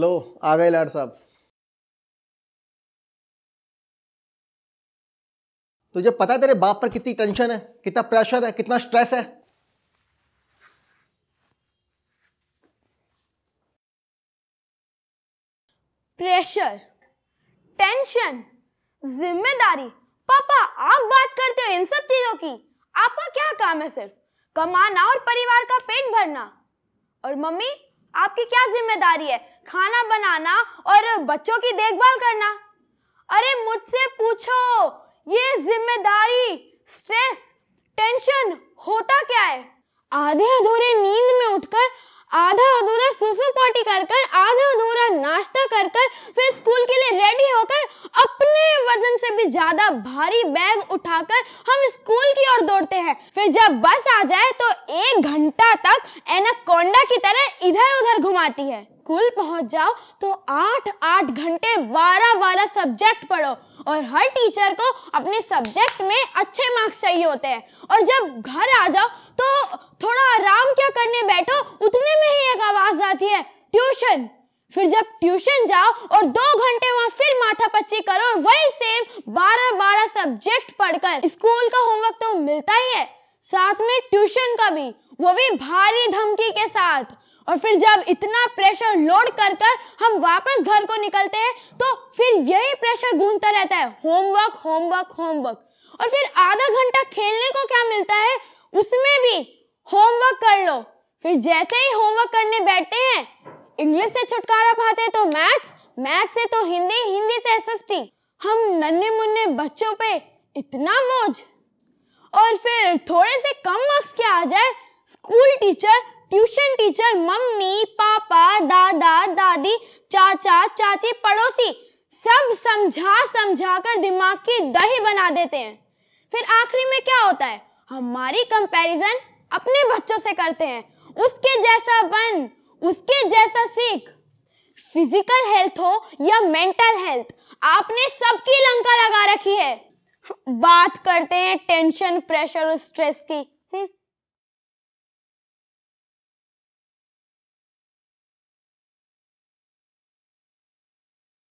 लो आ गए लाड साहब तुझे पता है तेरे बाप पर कितनी टेंशन है कितना प्रेशर है कितना स्ट्रेस है प्रेशर टेंशन जिम्मेदारी पापा आप बात करते हो इन सब चीजों की आपका क्या काम है सिर्फ कमाना और परिवार का पेट भरना और मम्मी आपकी क्या जिम्मेदारी है खाना बनाना और बच्चों की देखभाल करना अरे मुझसे पूछो ये जिम्मेदारी स्ट्रेस टेंशन होता क्या है आधे अधूरे नींद में उठकर आधा अधूरा सुसु पार्टी कर कर आधा अधूरा नाश्ता कर कर फिर स्कूल के लिए रेडी होकर अपने वजन से भी ज्यादा भारी बैग उठाकर हम स्कूल की ओर दौड़ते हैं फिर जब बस आ जाए तो एक घंटा तक एनाकोंडा की तरह इधर उधर घुमाती है स्कूल पहुंच जाओ तो आठ आठ घंटे बारह बारह सब्जेक्ट पढ़ो और हर टीचर को अपने सब्जेक्ट में अच्छे मार्क्स चाहिए होते हैं और जब घर आ जाओ तो थोड़ा आराम क्या करने बैठो उतने में ही एक आवाज आती है ट्यूशन फिर जब ट्यूशन जाओ और दो घंटे वहाँ फिर माथा पच्ची करो और वही सेम बारह बारह सब्जेक्ट पढ़कर स्कूल का होमवर्क तो मिलता ही है साथ में ट्यूशन का भी वो भी भारी धमकी के साथ और फिर जब इतना प्रेशर लोड कर कर हम वापस घर को निकलते हैं तो फिर यही प्रेशर गूंजता रहता है होमवर्क होमवर्क होमवर्क और फिर आधा घंटा खेलने को क्या मिलता है उसमें भी होमवर्क कर लो फिर जैसे ही होमवर्क करने बैठते हैं इंग्लिश से छुटकारा पाते तो मैथ्स मैथ्स से तो हिंदी हिंदी से एसएसटी हम नन्हे मुन्ने बच्चों पे इतना बोझ और फिर थोड़े से कम मार्क्स के आ जाए school teacher tuition teacher mummy papa दादा दादी चाचा चाची पड़ोसी सब समझा समझा कर दिमाग की दही बना देते हैं फिर आखिरी में क्या होता है हमारी कंपैरिजन अपने बच्चों से करते हैं उसके जैसा बन उसके जैसा सीख फिजिकल हेल्थ हो या मेंटल हेल्थ आपने सबकी लंका लगा रखी है बात करते हैं टेंशन प्रेशर और स्ट्रेस की